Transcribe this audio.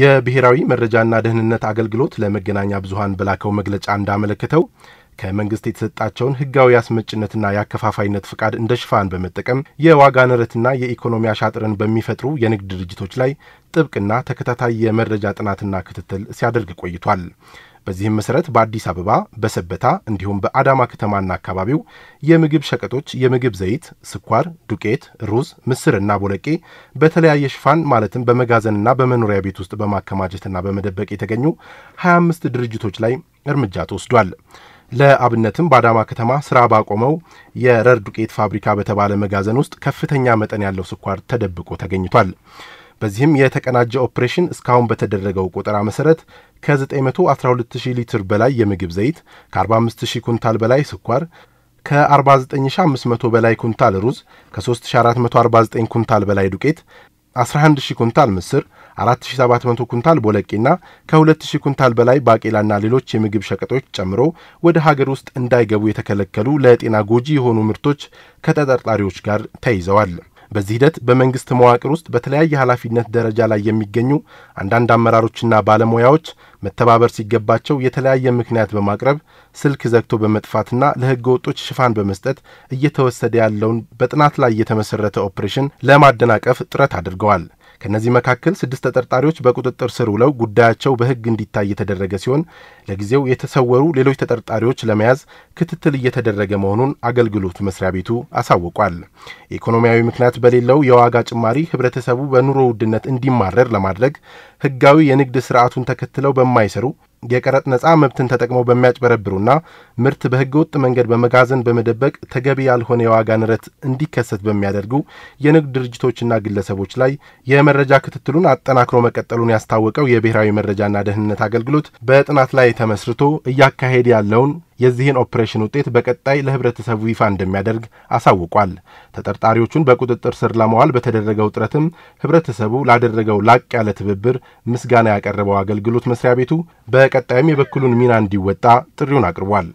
የብሔራዊ መረጃና ደህንነት አገልግሎት ለመገናኛ ብዙሃን በላከው መግለጫ እንዳመለከተው ከመንግስት የተሰጣቸውን ህጋዊ አስመጭነትና የአከፋፋይነት ፍቃድ እንደ ሽፋን በመጠቀም የዋጋ ንረትና የኢኮኖሚ አሻጥርን በሚፈጥሩ የንግድ ድርጅቶች ላይ ጥብቅና ተከታታይ የመረጃ ጥናትና ክትትል ሲያደርግ ቆይቷል። በዚህም መሰረት በአዲስ አበባ በሰበታ እንዲሁም በአዳማ ከተማና አካባቢው የምግብ ሸቀጦች የምግብ ዘይት፣ ስኳር፣ ዱቄት፣ ሩዝ፣ ምስርና ቦለቄ በተለያየ ሽፋን ማለትም በመጋዘንና በመኖሪያ ቤት ውስጥ በማከማጀትና በመደበቅ የተገኙ 25 ድርጅቶች ላይ እርምጃ ተወስዷል። ለአብነትም በአዳማ ከተማ ስራ ባቆመው የረር ዱቄት ፋብሪካ በተባለ መጋዘን ውስጥ ከፍተኛ መጠን ያለው ስኳር ተደብቆ ተገኝቷል። በዚህም የተቀናጀ ኦፕሬሽን እስካሁን በተደረገው ቁጠራ መሠረት ከ912,000 ሊትር በላይ የምግብ ዘይት፣ ከ45,000 ኩንታል በላይ ስኳር፣ ከ49,500 በላይ ኩንታል ሩዝ፣ ከ3449 ኩንታል በላይ ዱቄት 11000 ኩንታል ምስር፣ 4700 ኩንታል ቦለቄና ከ2000 ኩንታል በላይ ባቄላና ሌሎች የምግብ ሸቀጦች ጨምሮ ወደ ሀገር ውስጥ እንዳይገቡ የተከለከሉ ለጤና ጎጂ የሆኑ ምርቶች ከተጠርጣሪዎች ጋር ተይዘዋል። በዚህ ሂደት በመንግስት መዋቅር ውስጥ በተለያየ ኃላፊነት ደረጃ ላይ የሚገኙ አንዳንድ አመራሮችና ባለሙያዎች መተባበር ሲገባቸው የተለያየ ምክንያት በማቅረብ ስልክ ዘግቶ በመጥፋትና ለህገ ወጦች ሽፋን በመስጠት እየተወሰደ ያለውን በጥናት ላይ የተመሰረተ ኦፕሬሽን ለማደናቀፍ ጥረት አድርገዋል። ከእነዚህ መካከል ስድስት ተጠርጣሪዎች በቁጥጥር ስር ውለው ጉዳያቸው በሕግ እንዲታይ የተደረገ ሲሆን ለጊዜው የተሰወሩ ሌሎች ተጠርጣሪዎች ለመያዝ ክትትል እየተደረገ መሆኑን አገልግሎት መስሪያ ቤቱ አሳውቋል። ኢኮኖሚያዊ ምክንያት በሌለው የዋጋ ጭማሪ ህብረተሰቡ በኑሮ ውድነት እንዲማረር ለማድረግ ህጋዊ የንግድ ስርዓቱን ተከትለው በማይሰሩ የቀረጥ ነጻ መብትን ተጠቅመው በሚያጭበረብሩና ምርት በህገ ወጥ መንገድ በመጋዘን በመደበቅ ተገቢ ያልሆነ የዋጋ ንረት እንዲከሰት በሚያደርጉ የንግድ ድርጅቶችና ግለሰቦች ላይ የመረጃ ክትትሉን አጠናክሮ መቀጠሉን ያስታወቀው የብሔራዊ መረጃና ደህንነት አገልግሎት በጥናት ላይ ተመስርቶ እያካሄደ ያለውን የዚህን ኦፕሬሽን ውጤት በቀጣይ ለህብረተሰቡ ይፋ እንደሚያደርግ አሳውቋል። ተጠርጣሪዎቹን በቁጥጥር ስር ለማዋል በተደረገው ጥረትም ህብረተሰቡ ላደረገው ላቅ ያለ ትብብር ምስጋና ያቀረበው አገልግሎት መስሪያ ቤቱ በቀጣይም የበኩሉን ሚና እንዲወጣ ጥሪውን አቅርቧል።